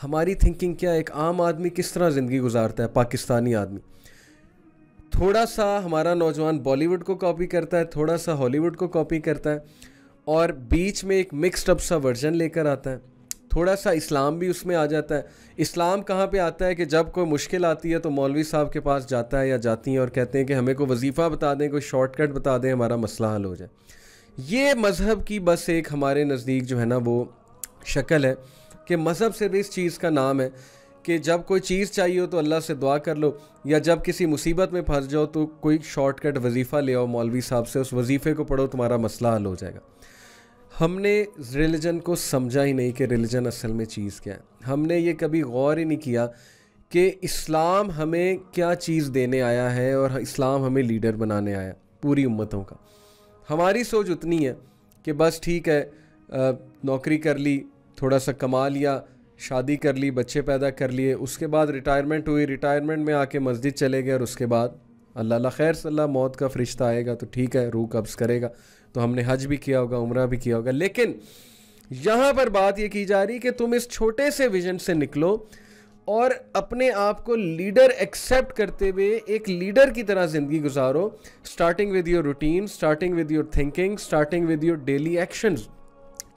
हमारी थिंकिंग क्या है एक आम आदमी किस तरह ज़िंदगी गुजारता है पाकिस्तानी आदमी थोड़ा सा हमारा नौजवान बॉलीवुड को कॉपी करता है थोड़ा सा हॉलीवुड को कॉपी करता है और बीच में एक मिक्सड अप सा वर्जन लेकर आता है थोड़ा सा इस्लाम भी उसमें आ जाता है इस्लाम कहाँ पे आता है कि जब कोई मुश्किल आती है तो मौलवी साहब के पास जाता है या जाती हैं और कहते हैं कि हमें कोई वजीफ़ा बता दें कोई शॉर्टकट बता दें हमारा मसला हल हो जाए ये मज़हब की बस एक हमारे नज़दीक जो है ना वो शक्ल है कि मज़हब सिर्फ इस चीज़ का नाम है कि जब कोई चीज़ चाहिए हो तो अल्लाह से दुआ कर लो या जब किसी मुसीबत में फंस जाओ तो कोई शॉर्टकट वजीफ़ा ले आओ मौलवी साहब से उस वजीफ़े को पढ़ो तुम्हारा मसला हल हो जाएगा हमने रिलीजन को समझा ही नहीं कि रिलीजन असल में चीज़ क्या है हमने ये कभी गौर ही नहीं किया कि इस्लाम हमें क्या चीज़ देने आया है और इस्लाम हमें लीडर बनाने आया पूरी उम्मतों का हमारी सोच उतनी है कि बस ठीक है नौकरी कर ली थोड़ा सा कमा लिया शादी कर ली बच्चे पैदा कर लिए उसके बाद रिटायरमेंट हुई रिटायरमेंट में आके मस्जिद चले गए और उसके बाद अल्लाह ला खैर सल्ला मौत का फरिश्ता आएगा तो ठीक है रूह कब्ज़ करेगा तो हमने हज भी किया होगा उम्र भी किया होगा लेकिन यहाँ पर बात ये की जा रही कि तुम इस छोटे से विजन से निकलो और अपने आप को लीडर एक्सेप्ट करते हुए एक लीडर की तरह ज़िंदगी गुजारो starting with your routine starting with your thinking starting with your daily actions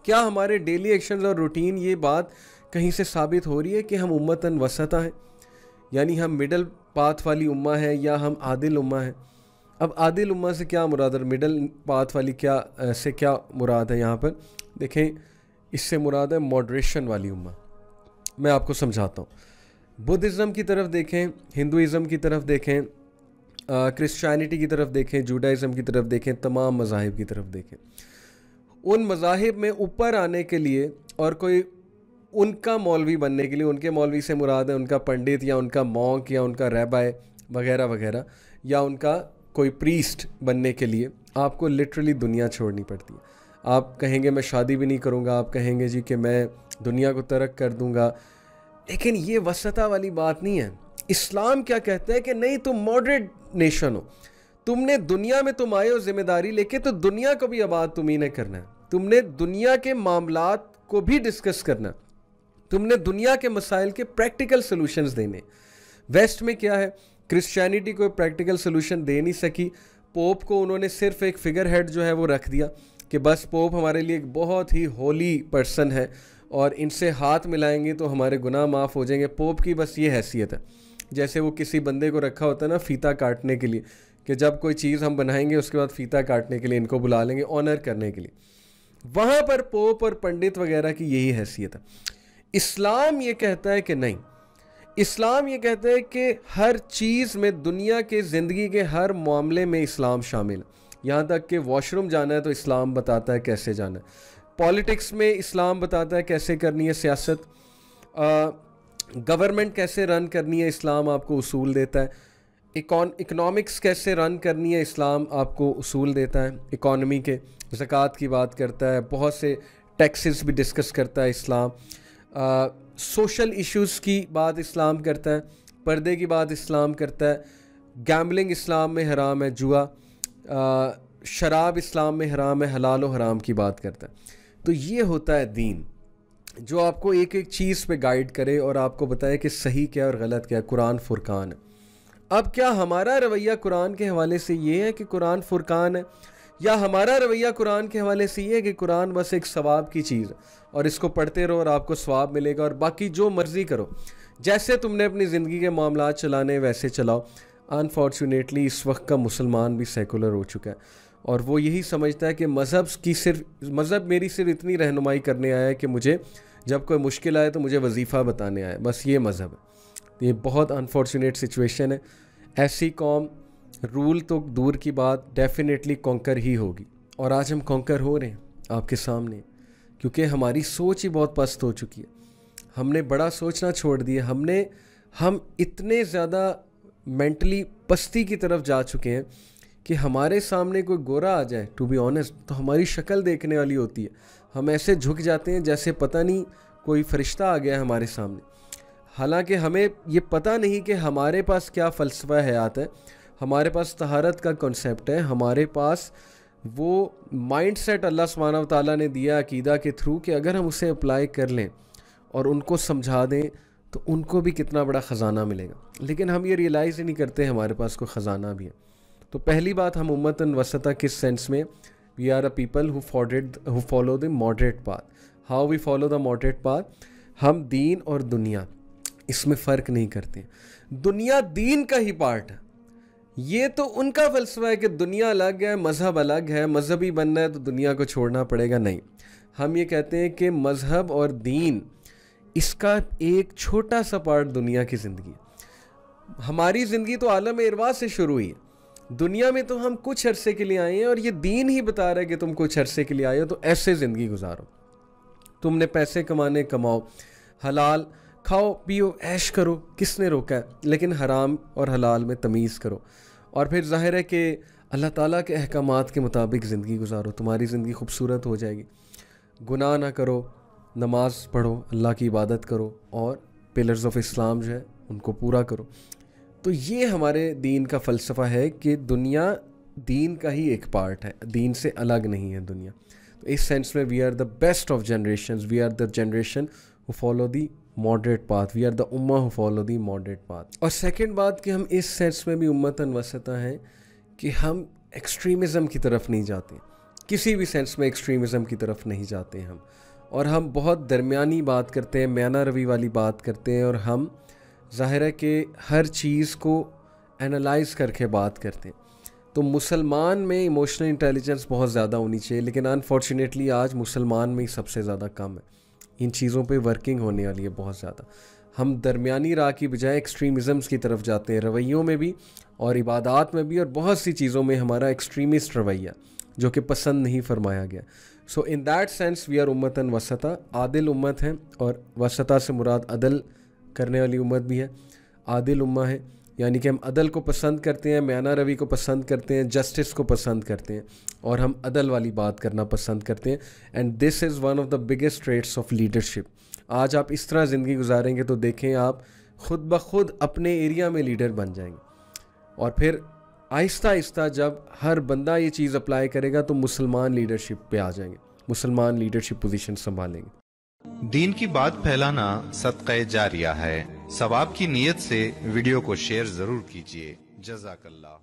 क्या हमारे डेली एक्शन और रूटीन ये बात कहीं से साबित हो रही है कि हम उम्मतन वसता हैं यानी हम मिडल पाथ वाली उम्मा हैं या हम आदिल उम्मा हैं अब आदिल उम्मा से क्या मुराद है मिडल पाथ वाली क्या से क्या मुराद है यहाँ पर देखें इससे मुराद है मॉड्रेशन वाली उम्मा मैं आपको समझाता हूँ बुद्धिज़्म की तरफ देखें हिंदुज़म की तरफ देखें क्रिश्चियनिटी की तरफ देखें जूडाइज़म की तरफ देखें तमाम मज़ाहब की तरफ देखें उन मजाहब में ऊपर आने के लिए और कोई उनका मौलवी बनने के लिए उनके मौलवी से मुराद है उनका पंडित या उनका मॉन्क या उनका रैबाय वगैरह वगैरह या उनका कोई प्रीस्ट बनने के लिए आपको लिटरली दुनिया छोड़नी पड़ती है आप कहेंगे मैं शादी भी नहीं करूँगा आप कहेंगे जी कि मैं दुनिया को तरक कर दूँगा लेकिन ये वसता वाली बात नहीं है इस्लाम क्या कहता है कि नहीं तुम मॉडरेट नेशन हो तुमने दुनिया में तुम आए हो जिम्मेदारी लेके तो दुनिया को भी आबाद तुम्ही ने करना है तुमने दुनिया के मामला को भी डिस्कस करना तुमने दुनिया के मसाइल के प्रैक्टिकल सोल्यूशन देने वेस्ट में क्या है क्रिश्चियनिटी कोई प्रैक्टिकल सोल्यूशन दे नहीं सकी पोप को उन्होंने सिर्फ एक फिगर हेड जो है वो रख दिया कि बस पोप हमारे लिए एक बहुत ही होली पर्सन है और इनसे हाथ मिलाएंगे तो हमारे गुनाह माफ़ हो जाएंगे पोप की बस ये हैसियत है जैसे वो किसी बंदे को रखा होता है ना फीता काटने के लिए कि जब कोई चीज़ हम बनाएंगे उसके बाद फीता काटने के लिए इनको बुला लेंगे ऑनर करने के लिए वहाँ पर पोप और पंडित वगैरह की यही हैसियत है इस्लाम ये कहता है कि नहीं इस्लाम ये कहता है कि हर चीज़ में दुनिया के ज़िंदगी के हर मामले में इस्लाम शामिल है यहाँ तक कि वॉशरूम जाना है तो इस्लाम बताता है कैसे जाना है पॉलिटिक्स में इस्लाम बताता है कैसे करनी है सियासत गवर्नमेंट कैसे रन करनी है इस्लाम आपको उसूल देता है इकोनॉमिक्स कैसे रन करनी है इस्लाम आपको उसूल देता है इकॉनमी के ज़क़़त की बात करता है बहुत से टैक्सेस भी डिस्कस करता है इस्लाम सोशल इश्यूज़ की बात इस्लाम करता है पर्दे की बात इस्लाम करता है गैम्बलिंग इस्लाम में हराम है जुआ शराब इस्लाम में हराम है हलाल और हराम की बात करता है तो ये होता है दीन जो आपको एक एक चीज़ पे गाइड करे और आपको बताए कि सही क्या और गलत क्या कुरान फुरकान है अब क्या हमारा रवैया कुरान के हवाले से ये है कि कुरान फुरकान है या हमारा रवैया कुरान के हवाले से ये है कि कुरान बस एक सवाब की चीज़ और इसको पढ़ते रहो और आपको स्वाब मिलेगा और बाकी जो मर्ज़ी करो जैसे तुमने अपनी ज़िंदगी के मामला चलाने वैसे चलाओ अनफॉर्चुनेटली इस वक्त का मुसलमान भी सेकुलर हो चुका है और वो यही समझता है कि मज़हब की सिर्फ मज़हब मेरी सिर्फ इतनी रहनुमाई करने आया है कि मुझे जब कोई मुश्किल आए तो मुझे वजीफ़ा बताने आए बस ये मज़हब है ये बहुत अनफॉर्चुनेट सिचुएशन है ऐसी कॉम रूल तो दूर की बात डेफिनेटली कॉन्कर ही होगी और आज हम कॉन्कर हो रहे हैं आपके सामने क्योंकि हमारी सोच ही बहुत पस्त हो चुकी है हमने बड़ा सोचना छोड़ दिया हमने हम इतने ज़्यादा मेंटली पस्ती की तरफ जा चुके हैं कि हमारे सामने कोई गोरा आ जाए टू बी ऑनेस्ट तो हमारी शक्ल देखने वाली होती है हम ऐसे झुक जाते हैं जैसे पता नहीं कोई फरिश्ता आ गया हमारे सामने हालांकि हमें ये पता नहीं कि हमारे पास क्या फ़लसफ़ा हयात है हमारे पास तहारत का कॉन्सेप्ट है हमारे पास वो माइंड सेट अल्लाह सुबहाना ताली ने दिया अकीदा के थ्रू कि अगर हम उसे अप्लाई कर लें और उनको समझा दें तो उनको भी कितना बड़ा ख़ज़ाना मिलेगा लेकिन हम ये रियलाइज़ ही नहीं करते हमारे पास कोई ख़ज़ाना भी है तो पहली बात हम उम्मतन वसता किस सेंस में we are a people who followed who follow the moderate path how we follow the moderate path हम दीन और दुनिया इसमें फ़र्क नहीं करते दुनिया दीन का ही पार्ट है ये तो उनका फलसफा है कि दुनिया अलग है मज़हब अलग है मज़हबी बनना है तो दुनिया को छोड़ना पड़ेगा नहीं हम ये कहते हैं कि मज़हब और दीन इसका एक छोटा सा पार्ट दुनिया की ज़िंदगी हमारी ज़िंदगी तो आलम इरवा से शुरू हुई दुनिया में तो हम कुछ अरसे के लिए आए हैं और ये दीन ही बता रहा है कि तुम कुछ अरसे के लिए आए हो तो ऐसे ज़िंदगी गुजारो तुमने पैसे कमाने कमाओ हलाल खाओ पियो ऐश करो किसने रोका है लेकिन हराम और हलाल में तमीज़ करो और फिर जाहिर है कि अल्लाह ताला के अहकाम के मुताबिक ज़िंदगी गुजारो तुम्हारी ज़िंदगी खूबसूरत हो जाएगी गुनाह ना करो नमाज पढ़ो अल्लाह की इबादत करो और पिलर्स ऑफ इस्लाम जो है उनको पूरा करो तो ये हमारे दीन का फ़लसफ़ा है कि दुनिया दीन का ही एक पार्ट है दीन से अलग नहीं है दुनिया तो इस सेंस में we are the best of generation we are the generation who follow the moderate path we are the उम्मा who follow the moderate path और सेकेंड बात कि हम इस सेंस में भी उम्मतन वसता हैं कि हम एक्सट्रीमिज़म की तरफ नहीं जाते किसी भी सेंस में एक्सट्रीमिज़म की तरफ नहीं जाते हम और हम बहुत दरमियानी बात करते हैं मैना रवि वाली बात करते हैं और हम ज़ाहिर है कि हर चीज़ को एनालाइज करके बात करते हैं तो मुसलमान में इमोशनल इंटेलिजेंस बहुत ज़्यादा होनी चाहिए लेकिन अनफॉर्चुनेटली आज मुसलमान में ही सबसे ज़्यादा कम है इन चीज़ों पे वर्किंग होने वाली है बहुत ज़्यादा हम दरमियानी राह की बजाय एक्सट्रीमिज़म्स की तरफ जाते हैं रवैयों में भी और इबादात में भी और बहुत सी चीज़ों में हमारा एक्सट्रीमिस्ट रवैया जो कि पसंद नहीं फरमाया गया so in that sense we are and वसता आदिल उम्मत है और वसता से मुराद अदल करने वाली उम्मत भी है आदिल उम्मा है यानी कि हम अदल को पसंद करते हैं म्याना रवि को पसंद करते हैं जस्टिस को पसंद करते हैं और हम अदल वाली बात करना पसंद करते हैं and this is one of the biggest traits of leadership आज आप इस तरह ज़िंदगी गुजारेंगे तो देखें आप खुद ब खुद अपने एरिया में लीडर बन जाएंगे और फिर आहिस्ता आहिस्ता जब हर बंदा ये चीज़ अप्लाई करेगा तो मुसलमान लीडरशिप पे आ जाएंगे मुसलमान लीडरशिप पोजीशन संभालेंगे दीन की बात फैलाना सदक़ जारिया है सवाब की नीयत से वीडियो को शेयर जरूर कीजिए जजाकल्ला